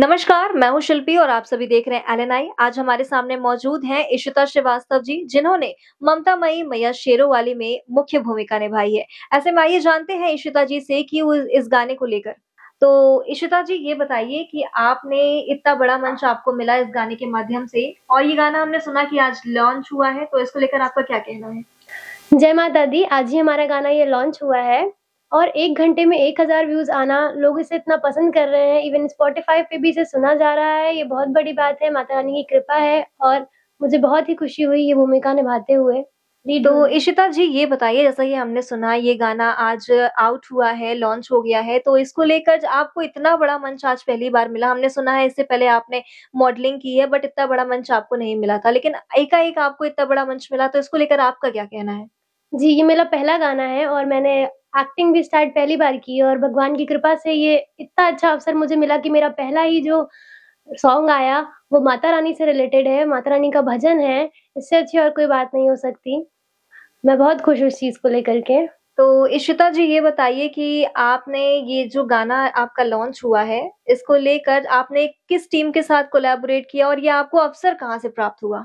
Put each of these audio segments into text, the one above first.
नमस्कार मैं हूं शिल्पी और आप सभी देख रहे हैं एल आज हमारे सामने मौजूद हैं इशिता श्रीवास्तव जी जिन्होंने ममता मई मैया शेरो वाली में मुख्य भूमिका निभाई है ऐसे में आइए जानते हैं इशिता जी से कि वो इस गाने को लेकर तो इशिता जी ये बताइए कि आपने इतना बड़ा मंच आपको मिला इस गाने के माध्यम से और ये गाना हमने सुना की आज लॉन्च हुआ है तो इसको लेकर आपका क्या कहना है जय माता दी आज ही हमारा गाना ये लॉन्च हुआ है और एक घंटे में एक हज़ार व्यूज़ आना लोग इसे इतना पसंद कर रहे हैं इवन स्पॉटिफाई पे भी इसे सुना जा रहा है ये बहुत बड़ी बात है माता रानी की कृपा है और मुझे बहुत ही खुशी हुई ये भूमिका निभाते हुए तो इशिता जी ये बताइए जैसा कि हमने सुना ये गाना आज आउट हुआ है लॉन्च हो गया है तो इसको लेकर आपको इतना बड़ा मंच आज पहली बार मिला हमने सुना है इससे पहले आपने मॉडलिंग की है बट इतना बड़ा मंच आपको नहीं मिला था लेकिन एकाएक आपको इतना बड़ा मंच मिला तो इसको लेकर आपका क्या कहना है जी, ये मेरा पहला गाना है और मैंने एक्टिंग भी स्टार्ट पहली बार की है और भगवान की कृपा से ये इतना अच्छा अवसर मुझे मिला कि मेरा पहला ही जो सॉन्ग आया, वो माता रानी से रिलेटेड है, माता रानी का भजन है, इससे अच्छी और कोई बात नहीं हो सकती। मैं बहुत खुश हूँ इस चीज़ को लेकर के। तो इशिता जी ये बताइए कि आपने ये जो गाना आपका लॉन्च हुआ है, इसको लेकर आपने किस टीम के साथ कोलैबोरेट किया और ये आपको अवसर कहाँ से प्राप्त हुआ?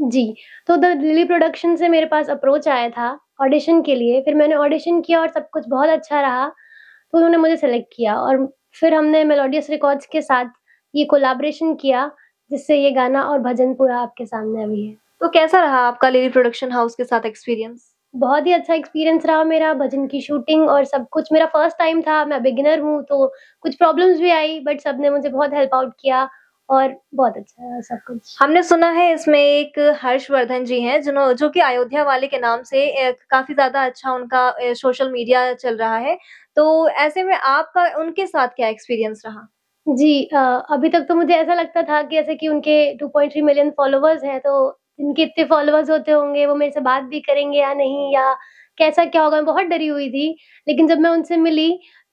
जी, तो द लिली प्रोडक्शन से मेरे पास अप्रोच आया था ऑडिशन के लिए फिर मैंने ऑडिशन किया और सब कुछ बहुत अच्छा रहा तो उन्होंने मुझे सेलेक्ट किया और फिर हमने मेलोडियस रिकॉर्ड्स के साथ ये कोलाब्रेशन किया जिससे ये गाना और भजन पूरा आपके सामने अभी है तो कैसा रहा आपका लेडी प्रोडक्शन हाउस के साथ एक्सपीरियंस बहुत ही अच्छा एक्सपीरियंस रहा मेरा भजन की शूटिंग और सब कुछ मेरा फर्स्ट टाइम था मैं बिगिनर हूँ तो कुछ प्रॉब्लम्स भी आई बट सब ने मुझे बहुत हेल्प आउट किया और बहुत अच्छा है सब कुछ हमने सुना है इसमें एक हर्षवर्धन जी हैं जिन्हों जो कि अयोध्या वाले के नाम से काफी ज्यादा अच्छा उनका सोशल मीडिया चल रहा है तो ऐसे में आपका उनके साथ क्या एक्सपीरियंस रहा जी आ, अभी तक तो मुझे ऐसा लगता था कि जैसे कि उनके 2.3 मिलियन फॉलोअर्स हैं तो इनके इतने फॉलोअर्स होते होंगे वो मेरे से बात भी करेंगे या नहीं या कैसा क्या होगा मैं बहुत डरी हुई थी लेकिन जब मैं उनसे मिली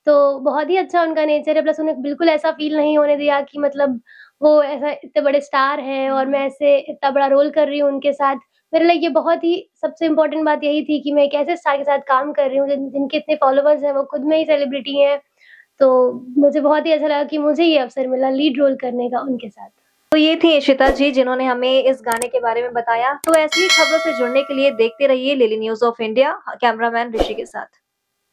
तो बहुत ही अच्छा उनका नेचर है प्लस उन्हें बिल्कुल ऐसा फील नहीं होने दिया कि मतलब वो ऐसा इतने बड़े स्टार हैं और मैं ऐसे इतना बड़ा रोल कर रही हूँ उनके साथ मेरे लिए ये बहुत ही सबसे इम्पोर्टेंट बात यही थी कि मैं एक ऐसे स्टार के साथ काम कर रही हूँ जिन, जिनके इतने फॉलोअर्स हैं वो खुद में ही सेलिब्रिटी हैं तो मुझे बहुत ही अच्छा लगा कि मुझे ये अवसर मिला लीड रोल करने का उनके साथ तो ये थी इशिता जी जिन्होंने हमें इस गाने के बारे में बताया तो ऐसी खबरों से जुड़ने के लिए देखते रहिए Lily news of India cameraman Rishi के साथ